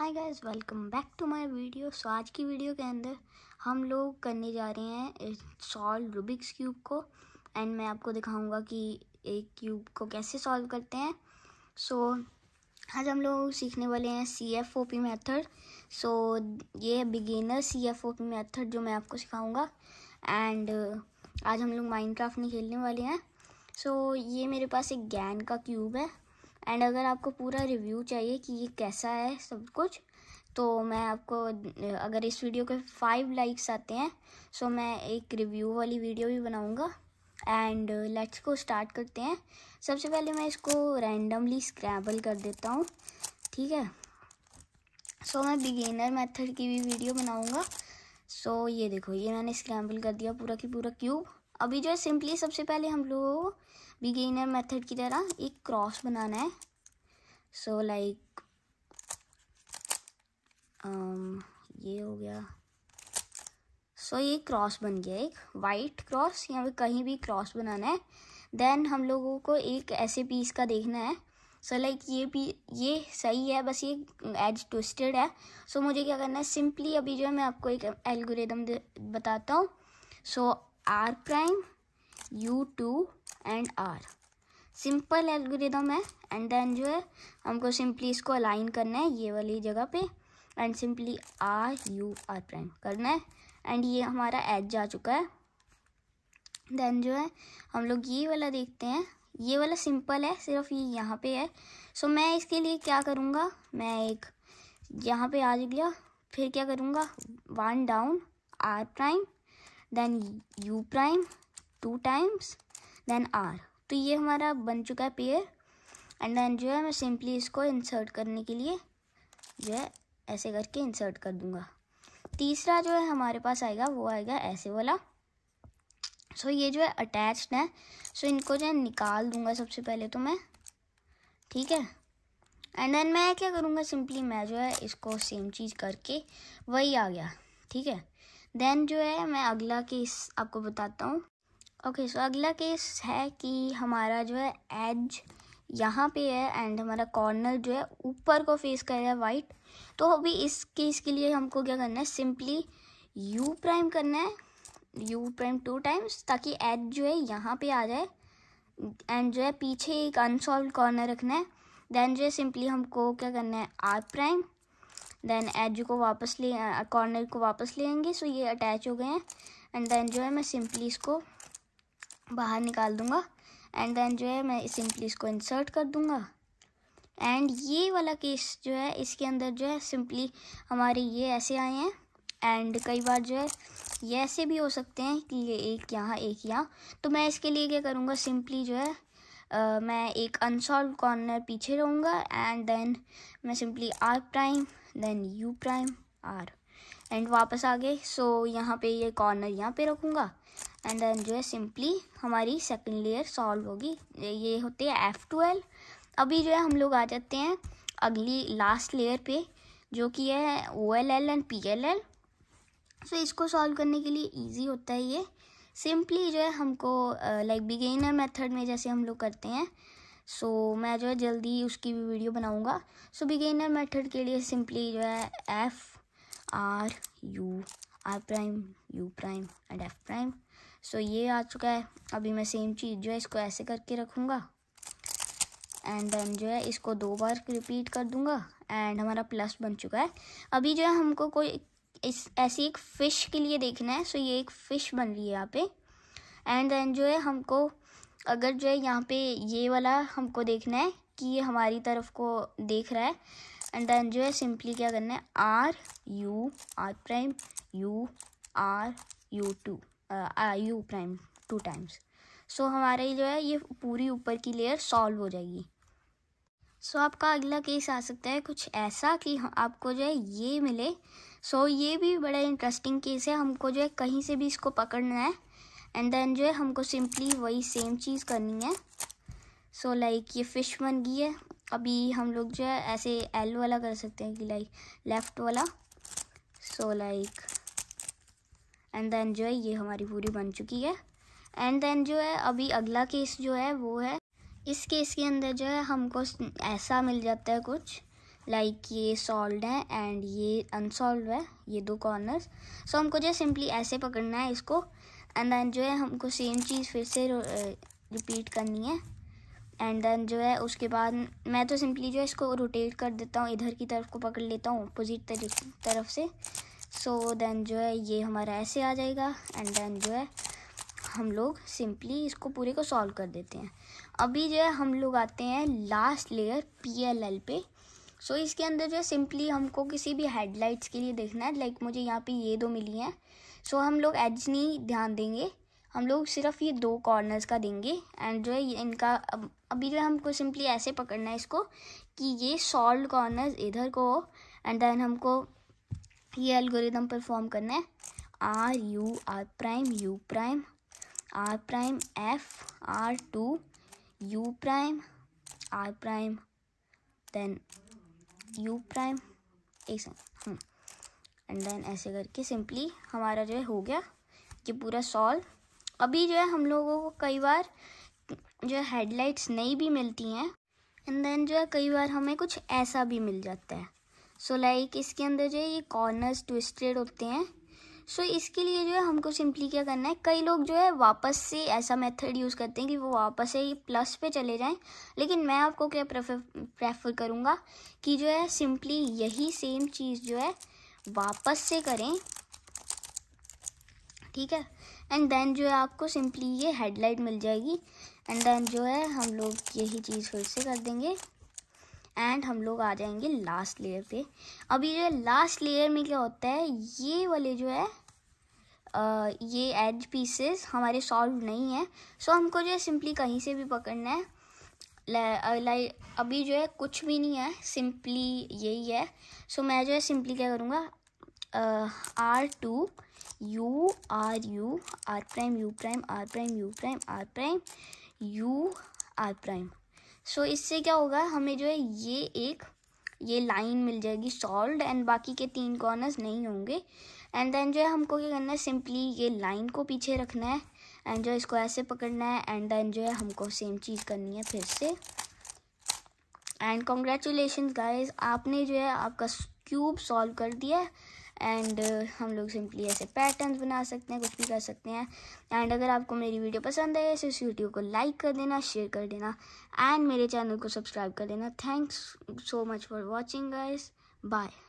hi guys welcome back to my video so आज की video के अंदर हम लोग करने जा रहे हैं सॉल्व रूबिक्स क्यूब को एंड मैं आपको दिखाऊंगा कि एक क्यूब को कैसे सॉल्व करते हैं सो so, आज हम लोग सीखने वाले हैं C F O P method so ये beginner C F O P method जो मैं आपको सिखाऊंगा एंड आज हम लोग माइंड नहीं खेलने वाले हैं सो so, ये मेरे पास एक गैन का क्यूब है एंड अगर आपको पूरा रिव्यू चाहिए कि ये कैसा है सब कुछ तो मैं आपको अगर इस वीडियो के फाइव लाइक्स आते हैं सो मैं एक रिव्यू वाली वीडियो भी बनाऊँगा एंड लेट्स को स्टार्ट करते हैं सबसे पहले मैं इसको रैंडमली स्क्रैबल कर देता हूँ ठीक है सो so, मैं बिगेनर मेथड की भी वीडियो बनाऊँगा सो so, ये देखो ये मैंने स्क्रैम्बल कर दिया पूरा की पूरा क्यूब अभी जो है सिंपली सबसे पहले हम लोग बिगेनर मेथड की तरह एक क्रॉस बनाना है so so, like like, um, ये हो गया सो so, ये क्रॉस बन गया एक वाइट क्रॉस या फिर कहीं भी क्रॉस बनाना है देन हम लोगों को एक ऐसे पीस का देखना है सो so, लाइक like, ये भी ये सही है बस ये एज ट्विस्टेड है सो so, मुझे क्या करना है सिंपली अभी जो है मैं आपको एक एल्गोरिदम बताता हूँ so R prime U two and R simple algorithm है एंड देन जो है हमको सिंपली इसको अलाइन करना है ये वाली जगह पे and simply R U R prime करना है एंड ये हमारा एज जा चुका है देन जो है हम लोग ये वाला देखते हैं ये वाला सिंपल है सिर्फ ये यहाँ पे है सो so, मैं इसके लिए क्या करूँगा मैं एक यहाँ पे आ गया फिर क्या करूँगा one down R prime then U prime two times then R तो ये हमारा बन चुका है पेयर एंड देन जो है मैं सिंपली इसको इंसर्ट करने के लिए जो है ऐसे करके इंसर्ट कर दूंगा तीसरा जो है हमारे पास आएगा वो आएगा ऐसे वाला सो ये जो है अटैच्ड है सो इनको जो है निकाल दूंगा सबसे पहले तो मैं ठीक है एंड देन मैं क्या करूँगा सिंपली मैं जो है इसको सेम चीज़ करके वही आ गया ठीक है देन जो है मैं अगला केस आपको बताता हूँ ओके सो अगला केस है कि हमारा जो है एज यहाँ पे है एंड हमारा कॉर्नर जो है ऊपर को फेस कर रहा है वाइट तो अभी इस केस के लिए हमको क्या करना है सिंपली यू प्राइम करना है यू प्राइम टू टाइम्स ताकि एज जो है यहाँ पे आ जाए एंड जो है पीछे एक अनसॉल्व कॉर्नर रखना है देन जो है सिंपली हमको क्या करना है आर प्राइम देन एज को वापस ले कॉर्नर को वापस लेंगे सो ये अटैच हो गए हैं एंड देन जो है मैं सिंपली इसको बाहर निकाल दूंगा एंड देन जो है मैं सिंपली इसको इंसर्ट कर दूंगा एंड ये वाला केस जो है इसके अंदर जो है सिंपली हमारे ये ऐसे आए हैं एंड कई बार जो है ये ऐसे भी हो सकते हैं कि ये एक यहाँ एक यहाँ तो मैं इसके लिए क्या करूँगा सिंपली जो है आ, मैं एक अनसॉल्व कॉर्नर पीछे रहूँगा एंड देन मैं simply R prime then U prime R and वापस आ गए सो so, यहाँ पे ये कॉर्नर यहाँ पे रखूँगा एंड देन जो है सिंपली हमारी सेकेंड लेयर सॉल्व होगी ये होते हैं एफ ट्वेल्व अभी जो है हम लोग आ जाते हैं अगली लास्ट लेयर पे जो कि है O L L and P L L so इसको सॉल्व करने के लिए ईजी होता है ये सिंपली जो है हमको लाइक बिगेनर मेथड में जैसे हम लोग करते हैं सो so, मैं जो है जल्दी उसकी भी वीडियो बनाऊंगा सो बिगेनर मेथड के लिए सिंपली जो है F R U R prime U prime and F prime so ये आ चुका है अभी मैं सेम चीज़ जो है इसको ऐसे करके रखूँगा एंड देन जो है इसको दो बार रिपीट कर दूँगा एंड हमारा प्लस बन चुका है अभी जो है हमको कोई इस ऐसी एक फ़िश के लिए देखना है सो ये एक फ़िश बन रही है यहाँ पे एंड देन जो है हमको अगर जो है यहाँ पे ये वाला हमको देखना है कि ये हमारी तरफ को देख रहा है एंड देन जो है सिंपली क्या करना है R U R prime U R U two I U prime two times so हमारे जो है ये पूरी ऊपर की लेयर सॉल्व हो जाएगी सो so, आपका अगला केस आ सकता है कुछ ऐसा कि आपको जो है ये मिले सो so, ये भी बड़ा इंटरेस्टिंग केस है हमको जो है कहीं से भी इसको पकड़ना है एंड देन जो है हमको सिंपली वही सेम चीज़ करनी है सो so, लाइक like, ये फ़िश बन गई है अभी हम लोग जो है ऐसे एल वाला कर सकते हैं कि लाइक लेफ़्ट वाला so so, like like, and then जो है ये हमारी पूरी बन चुकी है एंड देन जो है अभी अगला केस जो है वो है इस केस के अंदर जो है हमको ऐसा मिल जाता है कुछ लाइक like ये सॉल्व है एंड ये अनसॉल्व है ये दो कॉर्नर्स सो so, हमको जो है सिंपली ऐसे पकड़ना है इसको एंड देन जो है हमको सेम चीज़ फिर से रिपीट करनी है एंड देन जो है उसके बाद मैं तो सिंपली जो है इसको रोटेट कर देता हूँ इधर की तरफ को पकड़ लेता हूँ अपोजिट तरफ से सो so, देन जो है ये हमारा ऐसे आ जाएगा एंड देन जो है हम लोग सिंपली इसको पूरे को सॉल्व कर देते हैं अभी जो है हम लोग आते हैं last layer P L L पे सो so, इसके अंदर जो है सिंपली हमको किसी भी हेडलाइट्स के लिए देखना है लाइक like मुझे यहाँ पे ये दो मिली हैं सो so, हम लोग एज नहीं ध्यान देंगे हम लोग सिर्फ ये दो कॉर्नर्स का देंगे एंड जो है इनका अब, अभी जो है हमको सिंपली ऐसे पकड़ना है इसको कि ये सॉल्व कॉर्नर्स इधर को हो एंड देन हमको ये एल्गोरिदम परफॉर्म करना है R U R prime U prime R prime F R two U prime R prime then U prime एक सेकेंड एंड देन ऐसे करके सिंपली हमारा जो है हो गया ये पूरा सॉल्व अभी जो है हम लोगों को कई बार जो है हेडलाइट्स नहीं भी मिलती हैं एंड देन जो है कई बार हमें कुछ ऐसा भी मिल जाता है सो so, लाइक like, इसके अंदर जो है ये कॉर्नर्स ट्विस्टेड होते हैं सो so, इसके लिए जो है हमको सिंपली क्या करना है कई लोग जो है वापस से ऐसा मेथड यूज़ करते हैं कि वो वापस से ये प्लस पे चले जाएं लेकिन मैं आपको क्या प्रेफर प्रेफर करूँगा कि जो है सिंपली यही सेम चीज़ जो है वापस से करें ठीक है एंड देन जो है आपको सिंपली ये हेडलाइट मिल जाएगी एंड देन जो है हम लोग यही चीज़ फिर से कर देंगे एंड हम लोग आ जाएंगे लास्ट लेयर पे अभी जो लास्ट लेयर में क्या होता है ये वाले जो है आ, ये एज पीसेस हमारे सॉल्व नहीं है सो हमको जो है सिंपली कहीं से भी पकड़ना है लाइक अभी जो है कुछ भी नहीं है सिंपली यही है सो मैं जो है सिंपली क्या करूँगा R two U R U R prime U prime R prime U prime R prime U R prime so so, इससे क्या होगा हमें जो है ये एक ये लाइन मिल जाएगी सॉल्व एंड बाकी के तीन कॉर्नर्स नहीं होंगे एंड देन जो है हमको क्या करना है सिंपली ये लाइन को पीछे रखना है एंड जो है इसको ऐसे पकड़ना है एंड देन जो है हमको सेम चीज़ करनी है फिर से एंड कॉन्ग्रेचुलेशन गाइज आपने जो है आपका क्यूब सॉल्व कर दिया है एंड हम लोग सिंपली ऐसे पैटर्न बना सकते हैं कुछ भी कर सकते हैं एंड अगर आपको मेरी वीडियो पसंद आए तो इस वीडियो को लाइक कर देना शेयर कर देना एंड मेरे चैनल को सब्सक्राइब कर देना thanks so much for watching guys bye